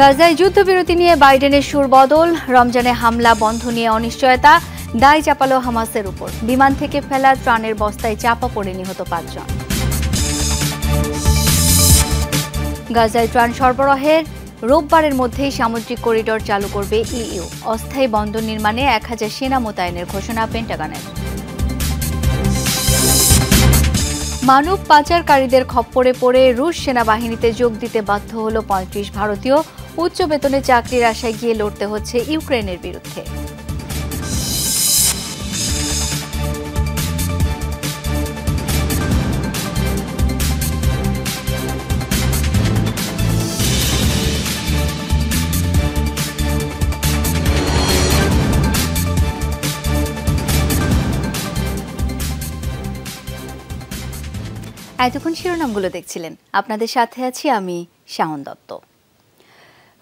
গাজায় যুদ্ধবিরতি নিয়ে বাইডেনের সুর বদল রমজানে হামলা বন্ধ নিয়ে অনিশ্চয়তা দায় চাপালো হামাসের উপর বিমান থেকে ফেলা ত্রাণের বস্তায় চাপা পড়ে নিহত পাঁচজন গাজায় ত্রাণ সরবরাহের রোববারের মধ্যেই সামুদ্রিক করিডর চালু করবে ইইউ অস্থায়ী বন্দর নির্মাণে এক হাজার সেনা মোতায়েনের ঘোষণা পেন্টাগানের মানব পাচারকারীদের খপ্পরে পড়ে রুশ সেনাবাহিনীতে যোগ দিতে বাধ্য হল পঁয়ত্রিশ ভারতীয় উচ্চ বেতনে চাকরির আশায় গিয়ে লড়তে হচ্ছে ইউক্রেনের বিরুদ্ধে এতক্ষণ শিরোনামগুলো দেখছিলেন আপনাদের সাথে আছি আমি শাওন দত্ত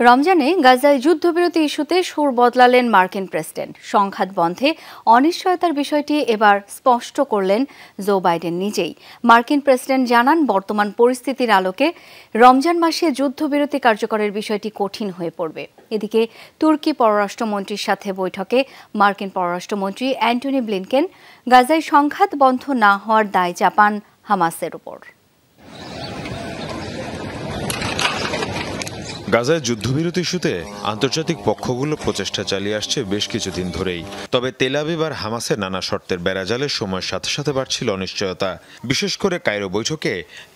রমজানে গাজায় যুদ্ধবিরতি ইস্যুতে সুর বদলালেন মার্কিন প্রেসিডেন্ট সংঘাত বন্ধে অনিশ্চয়তার বিষয়টি এবার স্পষ্ট করলেন জো বাইডেন নিজেই মার্কিন প্রেসিডেন্ট জানান বর্তমান পরিস্থিতির আলোকে রমজান মাসে যুদ্ধবিরতি কার্যকরের বিষয়টি কঠিন হয়ে পড়বে এদিকে তুর্কি পররাষ্ট্রমন্ত্রীর সাথে বৈঠকে মার্কিন পররাষ্ট্রমন্ত্রী অ্যান্টনি ব্লিনকেন গাজায় সংঘাত বন্ধ না হওয়ার দায় জাপান হামাসের উপর গাজায় যুদ্ধবিরতি ইস্যুতে আন্তর্জাতিক পক্ষগুলো প্রচেষ্টা চালিয়ে আসছে বেশ কিছুদিন ধরেই তবে তেলাবিব আর হামাসের নানা শর্তের বেড়াজালে সময়ের সাথে সাথে বাড়ছিল অনিশ্চয়তা বিশেষ করে কায়রো বৈঠকে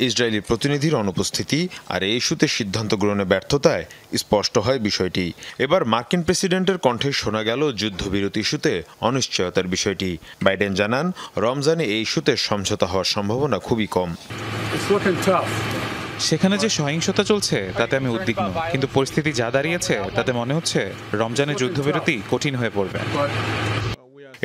ইসরায়েলি প্রতিনিধির অনুপস্থিতি আর এই ইস্যুতে সিদ্ধান্ত গ্রহণে ব্যর্থতায় স্পষ্ট হয় বিষয়টি এবার মার্কিন প্রেসিডেন্টের কণ্ঠে শোনা গেল যুদ্ধবিরতি ইস্যুতে অনিশ্চয়তার বিষয়টি বাইডেন জানান রমজানে এই ইস্যুতে সমঝোতা হওয়ার সম্ভাবনা খুবই কম সেখানে যে সহিংসতা চলছে তাতে আমি উদ্বিগ্ন কিন্তু পরিস্থিতি যা দাঁড়িয়েছে তাতে মনে হচ্ছে রমজানের যুদ্ধবিরতি কঠিন হয়ে পড়বে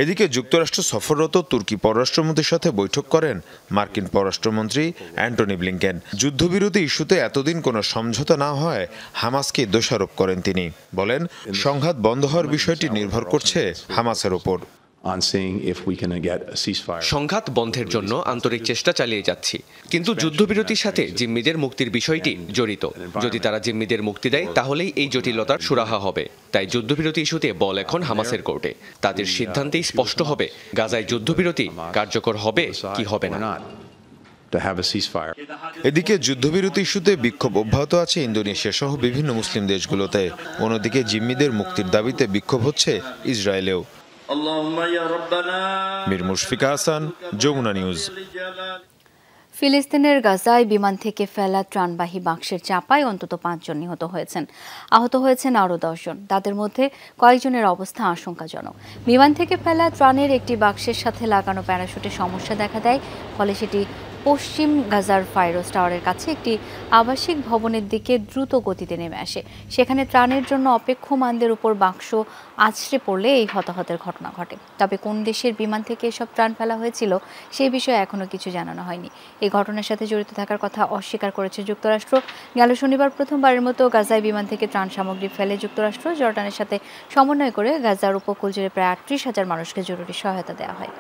এদিকে যুক্তরাষ্ট্র সফররত তুর্কি পররাষ্ট্রমন্ত্রীর সাথে বৈঠক করেন মার্কিন পররাষ্ট্রমন্ত্রী অ্যান্টনি ব্লিংকেন যুদ্ধবিরতি ইস্যুতে এতদিন কোনো সমঝোতা না হয় হামাসকে দোষারোপ করেন তিনি বলেন সংঘাত বন্ধ হওয়ার বিষয়টি নির্ভর করছে হামাসের ওপর সংঘাত বন্ধের জন্য আন্তরিক চেষ্টা চালিয়ে যাচ্ছি কিন্তু যুদ্ধবিরতির সাথে জিম্মিদের মুক্তির বিষয়টি জড়িত যদি তারা জিম্মিদের মুক্তি দেয় তাহলেই এই জটিলতার সুরাহা হবে তাই যুদ্ধবিরতি ইস্যুতে বল এখন হামাসের কোর্টে তাদের uh, সিদ্ধান্তেই স্পষ্ট হবে গাজায় যুদ্ধবিরতি কার্যকর হবে কি হবে না এদিকে যুদ্ধবিরতি ইস্যুতে বিক্ষোভ অব্যাহত আছে ইন্দোনেশিয়া সহ বিভিন্ন মুসলিম দেশগুলোতে অন্যদিকে জিম্মিদের মুক্তির দাবিতে বিক্ষোভ হচ্ছে ইসরায়েলেও মীর মুশফিকা হাসান যমুনা নিউজ ফিলিস্তিনের গাজায় বিমান থেকে ফেলা ত্রাণবাহী বাক্সের চাপায় অন্তত পাঁচজন নিহত হয়েছেন আহত হয়েছেন আরও দশজন তাদের মধ্যে কয়েকজনের অবস্থা আশঙ্কাজনক বিমান থেকে ফেলা ত্রাণের একটি বাক্সের সাথে লাগানো প্যারাশুটে সমস্যা দেখা দেয় ফলে সেটি পশ্চিম গাজার ফায়ারস টাওয়ারের কাছে একটি আবাসিক ভবনের দিকে দ্রুত গতিতে নেমে আসে সেখানে ত্রাণের জন্য অপেক্ষমানদের উপর বাক্স আছড়ে পড়লে এই হতাহতের ঘটনা ঘটে তবে কোন দেশের বিমান থেকে এসব ত্রাণ ফেলা হয়েছিল সেই বিষয়ে এখনও কিছু জানানো হয়নি এই ঘটনার সাথে জড়িত থাকার কথা অস্বীকার করেছে যুক্তরাষ্ট্র গেল শনিবার প্রথমবারের মতো গাজায় বিমান থেকে ত্রাণ সামগ্রী ফেলে যুক্তরাষ্ট্র জর্ডানের সাথে সমন্বয় করে গাজার উপকূল জুড়ে প্রায় আটত্রিশ হাজার মানুষকে জরুরি সহায়তা দেওয়া হয়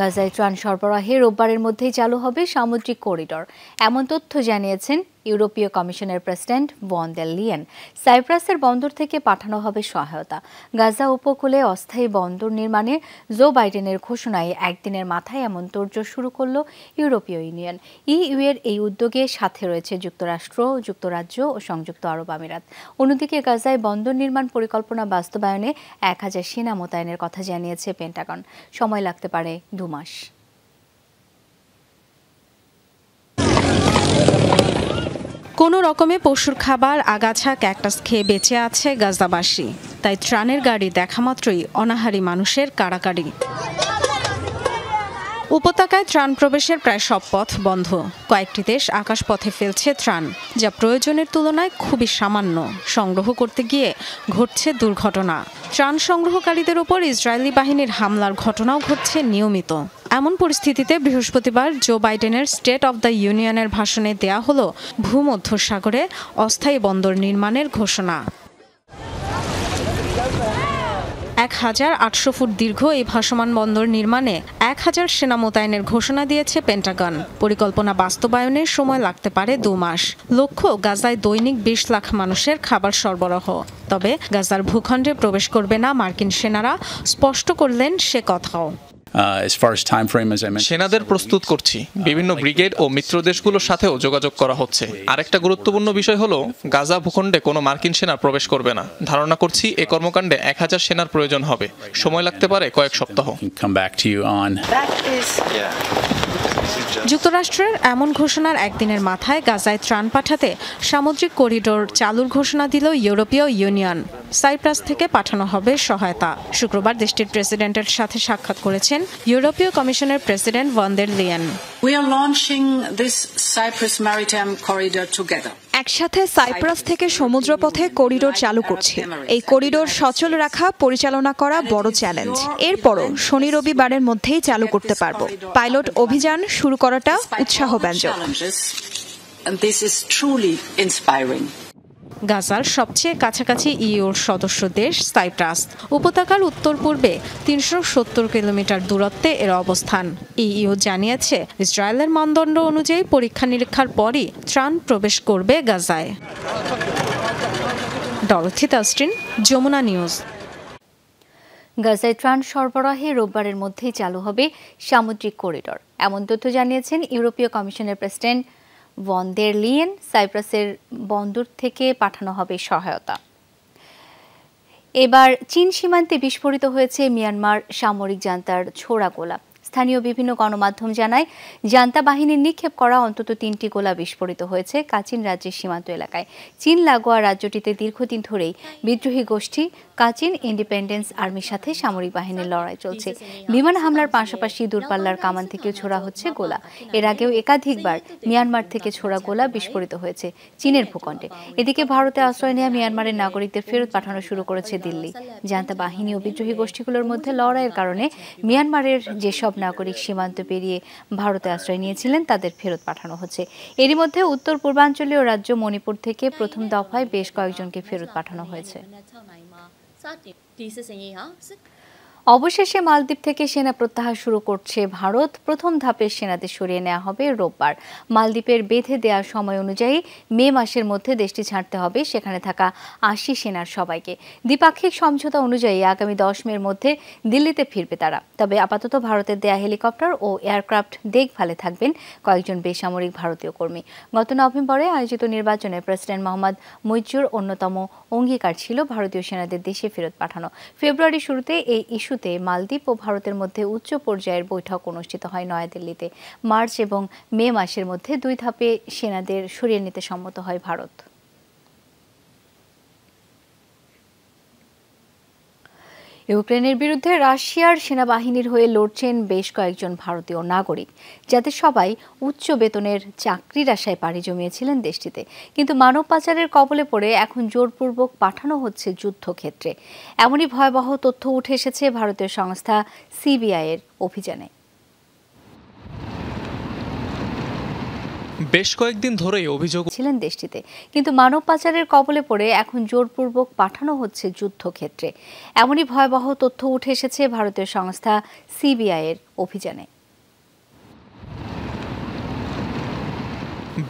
গাজায় ত্রাণ সরবরাহে রোববারের মধ্যেই চালু হবে সামুদ্রিক করিডর এমন তথ্য জানিয়েছেন ইউরোপীয় কমিশনের প্রেসিডেন্ট ভন দেল লিয়েন সাইপ্রাসের বন্দর থেকে পাঠানো হবে সহায়তা গাজা উপকূলে অস্থায়ী বন্দর নির্মাণে জো বাইডেনের ঘোষণায় একদিনের মাথায় এমন তোড়জোড় শুরু করল ইউরোপীয় ইউনিয়ন ইইউ এর এই উদ্যোগে সাথে রয়েছে যুক্তরাষ্ট্র যুক্তরাজ্য ও সংযুক্ত আরব আমিরাত অন্যদিকে গাজায় বন্দর নির্মাণ পরিকল্পনা বাস্তবায়নে এক হাজার সেনা মোতায়েনের কথা জানিয়েছে পেন্টাগন সময় লাগতে পারে দু মাস কোনো রকমে পশুর খাবার আগাছা ক্যাকটাস খেয়ে বেঁচে আছে গাজাবাসী তাই ত্রাণের গাড়ি দেখা মাত্রই অনাহারি মানুষের কাড়াকাড়ি উপত্যকায় ত্রাণ প্রবেশের প্রায় সব পথ বন্ধ কয়েকটি দেশ আকাশপথে ফেলছে ত্রাণ যা প্রয়োজনের তুলনায় খুবই সামান্য সংগ্রহ করতে গিয়ে ঘটছে দুর্ঘটনা ত্রাণ সংগ্রহকারীদের ওপর ইসরায়েলি বাহিনীর হামলার ঘটনাও ঘটছে নিয়মিত এমন পরিস্থিতিতে বৃহস্পতিবার জো বাইডেনের স্টেট অব দ্য ইউনিয়নের ভাষণে দেয়া হল ভূমধ্য সাগরে অস্থায়ী বন্দর নির্মাণের ঘোষণা এক হাজার আটশো ফুট দীর্ঘ এই ভাসমান বন্দর নির্মাণে এক হাজার সেনা মোতায়েনের ঘোষণা দিয়েছে পেন্টাগন পরিকল্পনা বাস্তবায়নে সময় লাগতে পারে দু মাস লক্ষ্য গাজায় দৈনিক বিশ লাখ মানুষের খাবার সরবরাহ তবে গাজার ভূখণ্ডে প্রবেশ করবে না মার্কিন সেনারা স্পষ্ট করলেন সে কথাও সেনাদের প্রস্তুত করছি বিভিন্ন ব্রিগেড ও মিত্র দেশগুলোর সাথেও যোগাযোগ করা হচ্ছে আরেকটা গুরুত্বপূর্ণ বিষয় হলো গাজা ভূখণ্ডে কোনো মার্কিন সেনা প্রবেশ করবে না ধারণা করছি এ কর্মকাণ্ডে এক হাজার সেনার প্রয়োজন হবে সময় লাগতে পারে কয়েক সপ্তাহ আচ্ছা। যুক্তরাষ্ট্রের এমন ঘোষণার একদিনের মাথায় গাজায় ত্রাণ পাঠাতে সামুদ্রিক করিডোর চালুর ঘোষণা দিল ইউরোপীয় ইউনিয়ন সাইপ্রাস থেকে পাঠানো হবে সহায়তা শুক্রবার দেশটির প্রেসিডেন্টের সাথে সাক্ষাৎ করেছেন ইউরোপীয় কমিশনের president von der Leyen We are launching this Cyprus Maritime corridor together একসাথে সাইপ্রাস থেকে সমুদ্রপথে করিডোর চালু করছে এই করিডোর সচল রাখা পরিচালনা করা বড় চ্যালেঞ্জ এরপরও শনি রবিবারের মধ্যেই চালু করতে পারব পাইলট অভিযান শুরু করাটা উৎসাহব্যঞ্জক গাজার সবচেয়ে কাছাকাছি ইউর সদস্য দেশ সাইপ্রাস উপত্যকার উত্তর পূর্বে তিনশো সত্তর কিলোমিটার দূরত্বে এর অবস্থান ইউ জানিয়েছে ইসরায়েলের মানদণ্ড অনুযায়ী পরীক্ষা নিরীক্ষার পরই ত্রাণ প্রবেশ করবে গাজায় ডরথি তাস্টিন যমুনা নিউজ গাজায় ত্রাণ সরবরাহে রোববারের মধ্যেই চালু হবে সামুদ্রিক করিডর এমন তথ্য জানিয়েছেন ইউরোপীয় কমিশনের প্রেসিডেন্ট বন্দের লিয়েন সাইপ্রাসের বন্দর থেকে পাঠানো হবে সহায়তা এবার চীন সীমান্তে বিস্ফোরিত হয়েছে মিয়ানমার সামরিক জান্তার ছোড়া গোলা স্থানীয় বিভিন্ন গণমাধ্যম জানায় জান্তা বাহিনীর নিক্ষেপ করা অন্তত তিনটি গোলা বিস্ফোরিত হয়েছে কাচিন রাজ্যের সীমান্ত এলাকায় চীন লাগোয়া রাজ্যটিতে দীর্ঘদিন ধরেই বিদ্রোহী গোষ্ঠী কাচিন ইন্ডিপেন্ডেন্স আর্মির সাথে সামরিক বাহিনীর লড়াই চলছে বিমান হামলার পাশাপাশি দূরপাল্লার কামান থেকে ছোড়া হচ্ছে গোলা এর আগেও একাধিকবার মিয়ানমার থেকে ছোড়া গোলা বিস্ফোরিত হয়েছে চীনের ভূখণ্ডে এদিকে ভারতে আশ্রয় নেওয়া মিয়ানমারের নাগরিকদের ফেরত পাঠানো শুরু করেছে দিল্লি জান্তা বাহিনী ও বিদ্রোহী গোষ্ঠীগুলোর মধ্যে লড়াইয়ের কারণে মিয়ানমারের যেসব নাগরিক সীমান্ত পেরিয়ে ভারতে আশ্রয় নিয়েছিলেন তাদের ফেরত পাঠানো হচ্ছে এরই মধ্যে উত্তর পূর্বাঞ্চলীয় রাজ্য মণিপুর থেকে প্রথম দফায় বেশ কয়েকজনকে ফেরত পাঠানো হয়েছে অবশেষে মালদ্বীপ থেকে সেনা প্রত্যাহার শুরু করছে ভারত প্রথম ধাপের সেনাদের সরিয়ে নেওয়া হবে রোববার মালদ্বীপের বেঁধে দেওয়া সময় অনুযায়ী মে মাসের মধ্যে দেশটি ছাড়তে হবে সেখানে থাকা আশি সেনার সবাইকে দ্বিপাক্ষিক সমঝোতা অনুযায়ী আগামী দশ মের মধ্যে দিল্লিতে ফিরবে তারা তবে আপাতত ভারতের দেয়া হেলিকপ্টার ও এয়ারক্রাফট দেখভালে থাকবেন কয়েকজন বেসামরিক ভারতীয় কর্মী গত নভেম্বরে আয়োজিত নির্বাচনে প্রেসিডেন্ট মোহাম্মদ মৈজুর অন্যতম অঙ্গীকার ছিল ভারতীয় সেনাদের দেশে ফেরত পাঠানো ফেব্রুয়ারি শুরুতে এই ইস্যু ইস্যুতে মালদ্বীপ ও ভারতের মধ্যে উচ্চ পর্যায়ের বৈঠক অনুষ্ঠিত হয় নয়াদিল্লিতে মার্চ এবং মে মাসের মধ্যে দুই ধাপে সেনাদের সরিয়ে নিতে সম্মত হয় ভারত ইউক্রেনের বিরুদ্ধে রাশিয়ার সেনাবাহিনীর হয়ে লড়ছেন বেশ কয়েকজন ভারতীয় নাগরিক যাতে সবাই উচ্চ বেতনের চাকরির আশায় পাড়ি জমিয়েছিলেন দেশটিতে কিন্তু মানব পাচারের কবলে পড়ে এখন জোরপূর্বক পাঠানো হচ্ছে যুদ্ধক্ষেত্রে এমনই ভয়াবহ তথ্য উঠে এসেছে ভারতীয় সংস্থা সিবিআইয়ের অভিযানে বেশ কয়েকদিন ধরেই অভিযোগ ছিলেন দেশটিতে কিন্তু মানব পাচারের কবলে পড়ে এখন জোরপূর্বক পাঠানো হচ্ছে যুদ্ধক্ষেত্রে এমনই ভয়াবহ তথ্য উঠে এসেছে ভারতীয় সংস্থা সিবিআই এর অভিযানে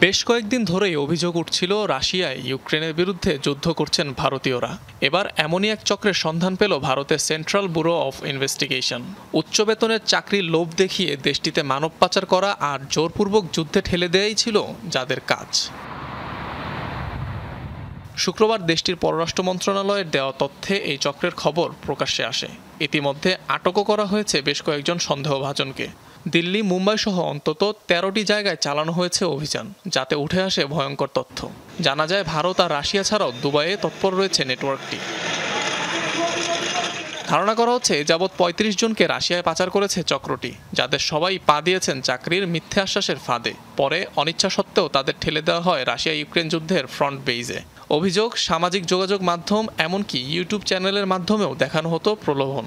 বেশ কয়েকদিন ধরেই অভিযোগ উঠছিল রাশিয়ায় ইউক্রেনের বিরুদ্ধে যুদ্ধ করছেন ভারতীয়রা এবার এমনই এক চক্রের সন্ধান পেল ভারতের সেন্ট্রাল ব্যুরো অফ ইনভেস্টিগেশন উচ্চ বেতনের চাকরির লোভ দেখিয়ে দেশটিতে মানব পাচার করা আর জোরপূর্বক যুদ্ধে ঠেলে দেয়াই ছিল যাদের কাজ শুক্রবার দেশটির পররাষ্ট্র মন্ত্রণালয়ের দেওয়া তথ্যে এই চক্রের খবর প্রকাশ্যে আসে ইতিমধ্যে আটকও করা হয়েছে বেশ কয়েকজন সন্দেহভাজনকে দিল্লি মুম্বাই সহ অন্তত তেরোটি জায়গায় চালানো হয়েছে অভিযান যাতে উঠে আসে ভয়ঙ্কর তথ্য জানা যায় ভারত আর রাশিয়া ছাড়াও দুবাইয়ে তৎপর রয়েছে নেটওয়ার্কটি ধারণা করা হচ্ছে যাবৎ ৩৫ জনকে রাশিয়ায় পাচার করেছে চক্রটি যাদের সবাই পা দিয়েছেন চাকরির মিথ্যে আশ্বাসের ফাঁদে পরে অনিচ্ছা সত্ত্বেও তাদের ঠেলে দেওয়া হয় রাশিয়া ইউক্রেন যুদ্ধের ফ্রন্ট বেইজে অভিযোগ সামাজিক যোগাযোগ মাধ্যম এমনকি ইউটিউব চ্যানেলের মাধ্যমেও দেখানো হতো প্রলোভন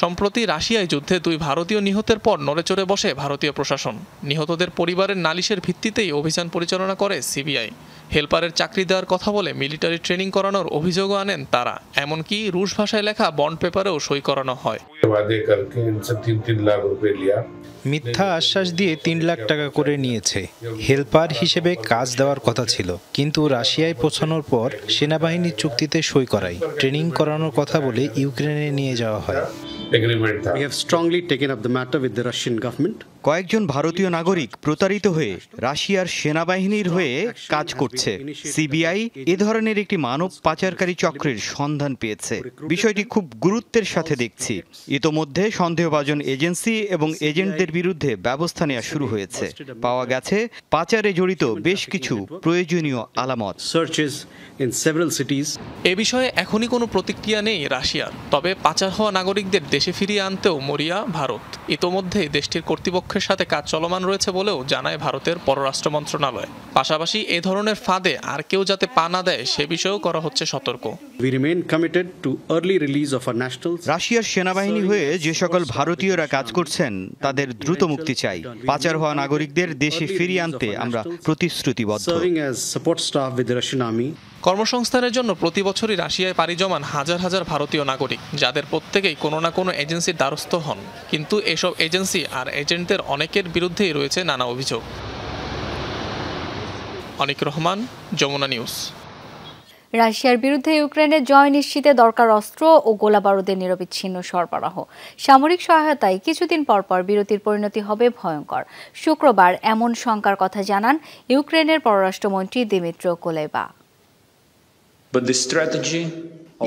সম্প্রতি রাশিয়ায় যুদ্ধে দুই ভারতীয় নিহতের পর নড়েচড়ে বসে ভারতীয় প্রশাসন নিহতদের পরিবারের নালিশের ভিত্তিতেই অভিযান পরিচালনা করে সিবিআই হেলপারের চাকরি দেওয়ার কথা বলে মিলিটারি ট্রেনিং করানোর অভিযোগ আনেন তারা এমনকি রুশ ভাষায় লেখা বন্ড পেপারেও সই করানো হয় মিথ্যা আশ্বাস দিয়ে তিন লাখ টাকা করে নিয়েছে হেল্পার হিসেবে কাজ দেওয়ার কথা ছিল কিন্তু রাশিয়ায় পৌঁছানোর পর সেনাবাহিনীর চুক্তিতে সই করায় ট্রেনিং করানোর কথা বলে ইউক্রেনে নিয়ে যাওয়া হয় agreement. We have strongly taken up the matter with the Russian government. কয়েকজন ভারতীয় নাগরিক প্রতারিত হয়ে রাশিয়ার সেনাবাহিনীর হয়ে কাজ করছে সিবিআই এ ধরনের একটি মানব পাচারকারী চক্রের সন্ধান পেয়েছে বিষয়টি খুব গুরুত্বের সাথে দেখছি ইতোমধ্যে সন্দেহভাজন এজেন্সি এবং এজেন্টদের বিরুদ্ধে ব্যবস্থা নেওয়া শুরু হয়েছে পাওয়া গেছে পাচারে জড়িত বেশ কিছু প্রয়োজনীয় আলামত এ বিষয়ে এখনই কোনো প্রতিক্রিয়া নেই রাশিয়ার তবে পাচার হওয়া নাগরিকদের দেশে ফিরিয়ে আনতেও মরিয়া ভারত ইতোমধ্যে দেশটির কর্তৃপক্ষ পক্ষের সাথে কাজ চলমান রয়েছে বলেও জানায় ভারতের পররাষ্ট্র মন্ত্রণালয় পাশাপাশি এ ধরনের ফাঁদে আর কেউ যাতে পা না দেয় সে বিষয়েও করা হচ্ছে সতর্ক রাশিয়ার সেনাবাহিনী হয়ে যে সকল ভারতীয়রা কাজ করছেন তাদের দ্রুত মুক্তি চাই পাচার হওয়া নাগরিকদের দেশে ফিরিয়ে আনতে আমরা প্রতিশ্রুতিবদ্ধ কর্মসংস্থানের জন্য প্রতি বছরই রাশিয়ায় পাড়ি জমান হাজার হাজার ভারতীয় নাগরিক যাদের প্রত্যেকেই কোনো না কোনো এজেন্সির দ্বারস্থ হন কিন্তু এসব এজেন্সি আর এজেন্টদের অনেকের বিরুদ্ধেই রয়েছে নানা অভিযোগ অনিক রহমান যমুনা নিউজ রাশিয়ার বিরুদ্ধে ইউক্রেনের জয় নিশ্চিতে দরকার অস্ত্র ও গোলাবারুদের নিরবিচ্ছিন্ন সরবরাহ সামরিক সহায়তায় কিছুদিন পরপর বিরতির পরিণতি হবে ভয়ঙ্কর শুক্রবার এমন শঙ্কার কথা জানান ইউক্রেনের পররাষ্ট্রমন্ত্রী দিমিত্র কোলেবা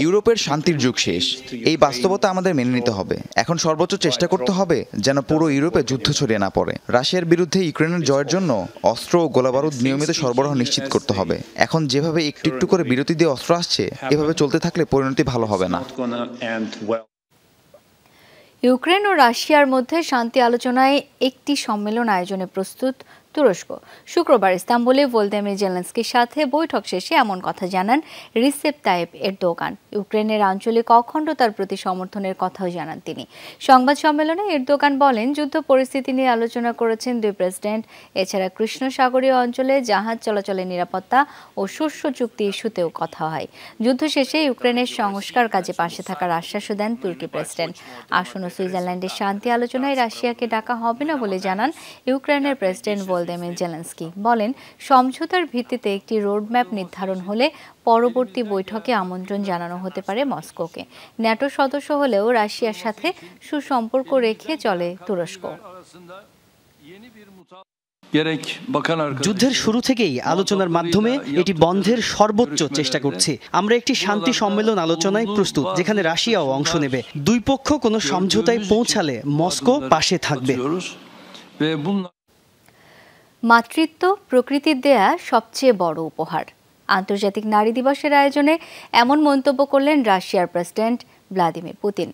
ইউরোপের শান্তির যুগ শেষ এই বাস্তবতা আমাদের মেনে নিতে হবে এখন সর্বোচ্চ চেষ্টা করতে হবে যেন পুরো ইউরোপে যুদ্ধ ছড়িয়ে না পড়ে রাশিয়ার বিরুদ্ধে ইউক্রেনের জয়ের জন্য অস্ত্র ও গোলাবারুদ নিয়মিত সরবরাহ নিশ্চিত করতে হবে এখন যেভাবে একটু একটু করে বিরতি দিয়ে অস্ত্র আসছে এভাবে চলতে থাকলে পরিণতি ভালো হবে না ইউক্রেন ও রাশিয়ার মধ্যে শান্তি আলোচনায় একটি সম্মেলন আয়োজনে প্রস্তুত তুরস্ক শুক্রবার ইস্তাম্বুলে ভোলদেমির জেলেন্সকির সাথে বৈঠক শেষে এমন কথা জানান রিসেপ তায়েব এর দোকান ইউক্রেনের আঞ্চলিক অখণ্ডতার প্রতি সমর্থনের কথাও জানান তিনি সংবাদ সম্মেলনে এর দোকান বলেন যুদ্ধ পরিস্থিতি নিয়ে আলোচনা করেছেন দুই প্রেসিডেন্ট এছাড়া কৃষ্ণ সাগরীয় অঞ্চলে জাহাজ চলাচলের নিরাপত্তা ও শস্য চুক্তি ইস্যুতেও কথা হয় যুদ্ধ শেষে ইউক্রেনের সংস্কার কাজে পাশে থাকার আশ্বাসও দেন তুর্কি প্রেসিডেন্ট আসন্ন সুইজারল্যান্ডের শান্তি আলোচনায় রাশিয়াকে ডাকা হবে না বলে জানান ইউক্রেনের প্রেসিডেন্ট বল ভলোদেমির জেলেন্সকি বলেন সমঝোতার ভিত্তিতে একটি রোডম্যাপ নির্ধারণ হলে পরবর্তী বৈঠকে আমন্ত্রণ জানানো হতে পারে মস্কোকে ন্যাটো সদস্য হলেও রাশিয়ার সাথে সুসম্পর্ক রেখে চলে তুরস্ক যুদ্ধের শুরু থেকেই আলোচনার মাধ্যমে এটি বন্ধের সর্বোচ্চ চেষ্টা করছি আমরা একটি শান্তি সম্মেলন আলোচনায় প্রস্তুত যেখানে রাশিয়াও অংশ নেবে দুই পক্ষ কোনো সমঝোতায় পৌঁছালে মস্কো পাশে থাকবে মাতৃত্ব প্রকৃতির দেয়া সবচেয়ে বড় উপহার আন্তর্জাতিক নারী দিবসের আয়োজনে এমন মন্তব্য করলেন রাশিয়ার প্রেসিডেন্ট ভ্লাদিমির পুতিন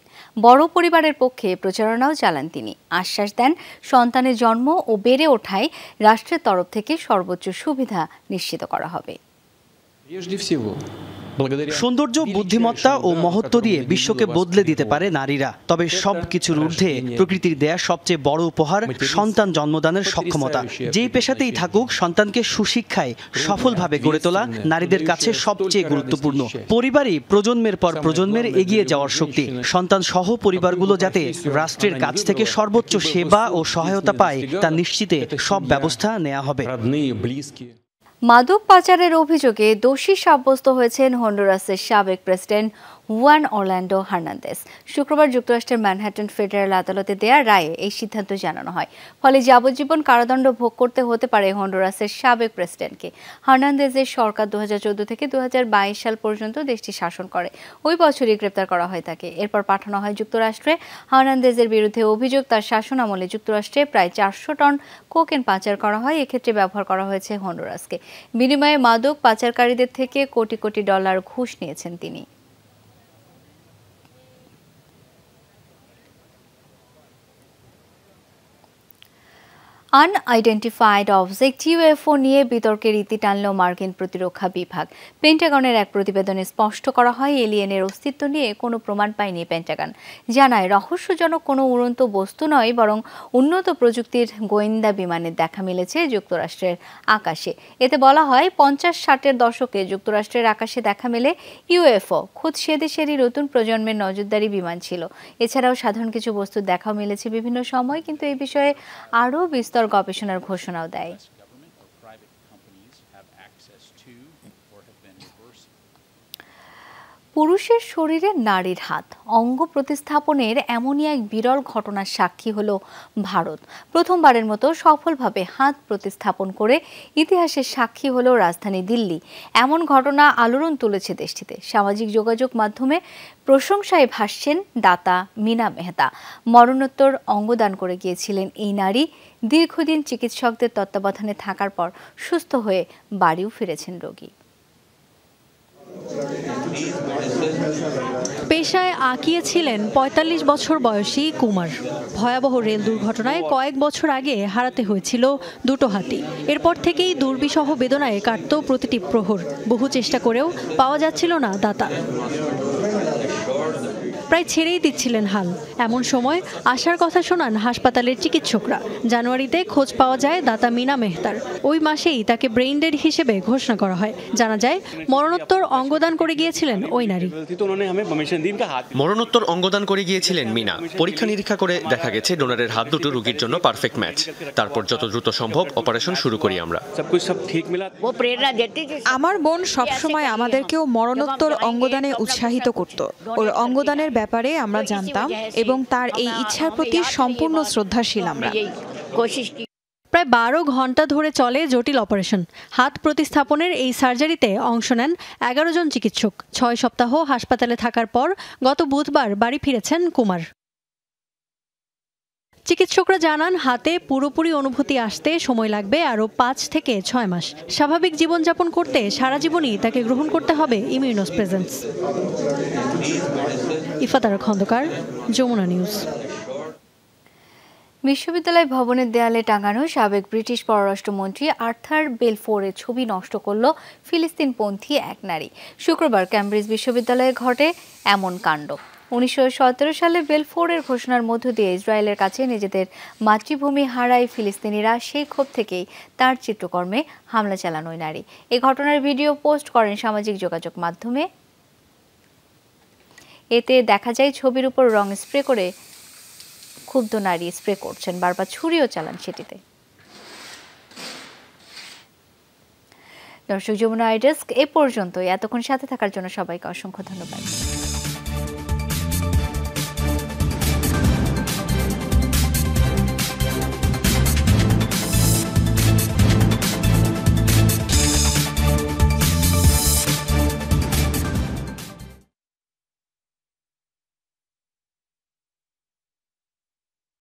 বড় পরিবারের পক্ষে প্রচারণাও চালান তিনি আশ্বাস দেন সন্তানের জন্ম ও বেড়ে ওঠায় রাষ্ট্রের তরফ থেকে সর্বোচ্চ সুবিধা নিশ্চিত করা হবে সৌন্দর্য বুদ্ধিমত্তা ও মহত্ব দিয়ে বিশ্বকে বদলে দিতে পারে নারীরা তবে সব কিছুর ঊর্ধ্বে প্রকৃতির দেয়া সবচেয়ে বড় উপহার সন্তান জন্মদানের সক্ষমতা যেই পেশাতেই থাকুক সন্তানকে সুশিক্ষায় সফলভাবে গড়ে তোলা নারীদের কাছে সবচেয়ে গুরুত্বপূর্ণ পরিবারই প্রজন্মের পর প্রজন্মের এগিয়ে যাওয়ার শক্তি সন্তান সহ পরিবারগুলো যাতে রাষ্ট্রের কাছ থেকে সর্বোচ্চ সেবা ও সহায়তা পায় তা নিশ্চিতে সব ব্যবস্থা নেওয়া হবে মাদক পাচারের অভিযোগে দোষী সাব্যস্ত হয়েছেন হন্ডুরাসের সাবেক প্রেসিডেন্ট ওয়ান অরল্যান্ডো হার্নান্দেস শুক্রবার যুক্তরাষ্ট্রের ম্যানহাটন ফেডারেল আদালতে দেয়া রায়ে এই সিদ্ধান্ত জানানো হয় ফলে যাবজ্জীবন কারাদণ্ড ভোগ করতে হতে পারে হন্ডুরাসের সাবেক প্রেসিডেন্টকে হার্নান্দেজের সরকার দু থেকে দু সাল পর্যন্ত দেশটি শাসন করে ওই বছরই গ্রেপ্তার করা হয় তাকে এরপর পাঠানো হয় যুক্তরাষ্ট্রে হার্নান্দেজের বিরুদ্ধে অভিযোগ তার শাসন আমলে যুক্তরাষ্ট্রে প্রায় চারশো টন কোকেন পাচার করা হয় এক্ষেত্রে ব্যবহার করা হয়েছে হন্ডুরাসকে বিনিময়ে মাদক পাচারকারীদের থেকে কোটি কোটি ডলার ঘুষ নিয়েছেন তিনি আনআইডেন্টিফাইড অবজেক্ট ইউএফও নিয়ে বিতর্কের ইতি টানল মার্কিন প্রতিরক্ষা বিভাগ পেন্টাগনের এক প্রতিবেদনে স্পষ্ট করা হয় এলিয়েনের অস্তিত্ব নিয়ে কোনো প্রমাণ পায়নি পেন্টাগন জানায় রহস্যজনক কোনো উড়ন্ত বস্তু নয় বরং উন্নত প্রযুক্তির গোয়েন্দা বিমানের দেখা মিলেছে যুক্তরাষ্ট্রের আকাশে এতে বলা হয় পঞ্চাশ ষাটের দশকে যুক্তরাষ্ট্রের আকাশে দেখা মেলে ইউএফও খুদ সে দেশেরই নতুন প্রজন্মের নজরদারি বিমান ছিল এছাড়াও সাধারণ কিছু বস্তু দেখাও মিলেছে বিভিন্ন সময় কিন্তু এই বিষয়ে আরও বিস্তর গবেষণার ঘোষণাও দেয় পুরুষের শরীরে নারীর হাত অঙ্গ প্রতিস্থাপনের এমনই এক বিরল ঘটনার সাক্ষী হল ভারত প্রথমবারের মতো সফলভাবে হাত প্রতিস্থাপন করে ইতিহাসের সাক্ষী হল রাজধানী দিল্লি এমন ঘটনা আলোড়ন তুলেছে দেশটিতে সামাজিক যোগাযোগ মাধ্যমে প্রশংসায় ভাসছেন দাতা মিনা মেহতা মরণোত্তর অঙ্গদান করে গিয়েছিলেন এই নারী দীর্ঘদিন চিকিৎসকদের তত্ত্বাবধানে থাকার পর সুস্থ হয়ে বাড়িও ফিরেছেন রোগী পেশায় আঁকিয়েছিলেন ৪৫ বছর বয়সী কুমার ভয়াবহ রেল দুর্ঘটনায় কয়েক বছর আগে হারাতে হয়েছিল দুটো হাতি এরপর থেকেই দুর্বিশহ বেদনায় কাটত প্রতিটি প্রহর বহু চেষ্টা করেও পাওয়া যাচ্ছিল না দাতা প্রায় ছেড়েই দিচ্ছিলেন হাল এমন সময় আসার কথা শোনান হাসপাতালের চিকিৎসকরা জানুয়ারিতে খোঁজ পাওয়া যায় দাতা মিনা মেহতার ওই মাসেই তাকে ব্রেইন ডেড হিসেবে ঘোষণা করা হয় জানা যায় মরণোত্তর অঙ্গদান করে গিয়েছিলেন ওই নারী মরণোত্তর অঙ্গদান করে গিয়েছিলেন মিনা পরীক্ষা নিরীক্ষা করে দেখা গেছে ডোনারের হাত দুটো রোগীর জন্য পারফেক্ট ম্যাচ তারপর যত দ্রুত সম্ভব অপারেশন শুরু করি আমরা আমার বোন সবসময় আমাদেরকেও মরণোত্তর অঙ্গদানে উৎসাহিত করত ওর অঙ্গদানের ব্যাপারে আমরা জানতাম এবং তার এই ইচ্ছার প্রতি সম্পূর্ণ শ্রদ্ধাশীল আমরা প্রায় বারো ঘন্টা ধরে চলে জটিল অপারেশন হাত প্রতিস্থাপনের এই সার্জারিতে অংশ নেন এগারো জন চিকিৎসক ছয় সপ্তাহ হাসপাতালে থাকার পর গত বুধবার বাড়ি ফিরেছেন কুমার চিকিৎসকরা জানান হাতে পুরোপুরি অনুভূতি আসতে সময় লাগবে আরও পাঁচ থেকে ছয় মাস স্বাভাবিক জীবনযাপন করতে সারা জীবনই তাকে গ্রহণ করতে হবে ইমিউনোস প্রেজেন্স ইফাতার খন্দকার যমুনা নিউজ বিশ্ববিদ্যালয় ভবনের দেয়ালে টাঙানো সাবেক ব্রিটিশ পররাষ্ট্রমন্ত্রী আর্থার বেলফোরের ছবি নষ্ট করল ফিলিস্তিনপন্থী এক নারী শুক্রবার ক্যামব্রিজ বিশ্ববিদ্যালয়ে ঘটে এমন কাণ্ড উনিশশো সালে বেলফোরের ঘোষণার মধ্য দিয়ে ইসরায়েলের কাছে নিজেদের মাতৃভূমি হারায় ফিলিস্তিনিরা সেই ক্ষোভ থেকেই তার চিত্রকর্মে হামলা চালান ওই নারী এ ঘটনার ভিডিও পোস্ট করেন সামাজিক যোগাযোগ মাধ্যমে এতে দেখা যায় ছবির উপর রং স্প্রে করে ক্ষুব্ধ নারী স্প্রে করছেন বারবার ছুরিও চালান সেটিতে দর্শক যমুনা আইডেস্ক এ পর্যন্ত এতক্ষণ সাথে থাকার জন্য সবাইকে অসংখ্য ধন্যবাদ